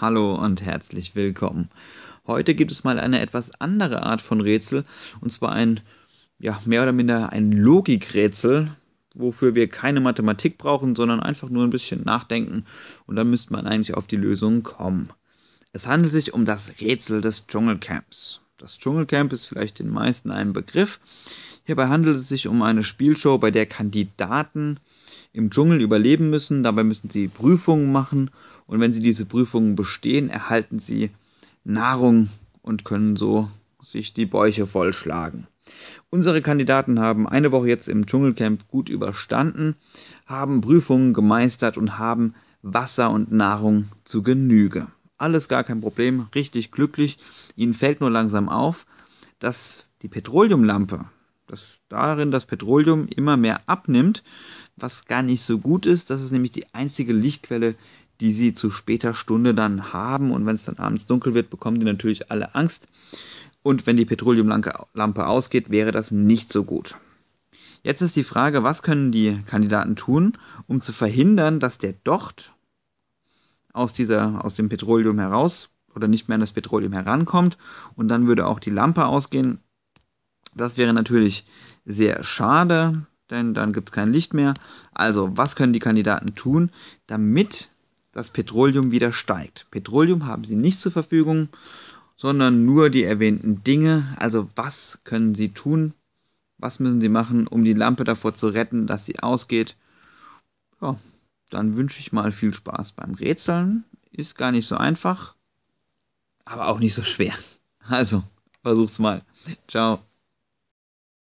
Hallo und herzlich willkommen. Heute gibt es mal eine etwas andere Art von Rätsel und zwar ein, ja, mehr oder minder ein Logikrätsel, wofür wir keine Mathematik brauchen, sondern einfach nur ein bisschen nachdenken und dann müsste man eigentlich auf die Lösung kommen. Es handelt sich um das Rätsel des Dschungelcamps. Das Dschungelcamp ist vielleicht den meisten ein Begriff. Hierbei handelt es sich um eine Spielshow, bei der Kandidaten im Dschungel überleben müssen. Dabei müssen sie Prüfungen machen und wenn sie diese Prüfungen bestehen, erhalten sie Nahrung und können so sich die Bäuche vollschlagen. Unsere Kandidaten haben eine Woche jetzt im Dschungelcamp gut überstanden, haben Prüfungen gemeistert und haben Wasser und Nahrung zu Genüge. Alles gar kein Problem, richtig glücklich. Ihnen fällt nur langsam auf, dass die Petroleumlampe, das darin, dass Petroleum immer mehr abnimmt, was gar nicht so gut ist. Das ist nämlich die einzige Lichtquelle, die sie zu später Stunde dann haben. Und wenn es dann abends dunkel wird, bekommen die natürlich alle Angst. Und wenn die Petroleumlampe ausgeht, wäre das nicht so gut. Jetzt ist die Frage, was können die Kandidaten tun, um zu verhindern, dass der Docht aus, dieser, aus dem Petroleum heraus oder nicht mehr an das Petroleum herankommt und dann würde auch die Lampe ausgehen das wäre natürlich sehr schade, denn dann gibt es kein Licht mehr. Also, was können die Kandidaten tun, damit das Petroleum wieder steigt? Petroleum haben sie nicht zur Verfügung, sondern nur die erwähnten Dinge. Also, was können sie tun? Was müssen sie machen, um die Lampe davor zu retten, dass sie ausgeht? Ja, dann wünsche ich mal viel Spaß beim Rätseln. Ist gar nicht so einfach, aber auch nicht so schwer. Also, versuch's mal. Ciao.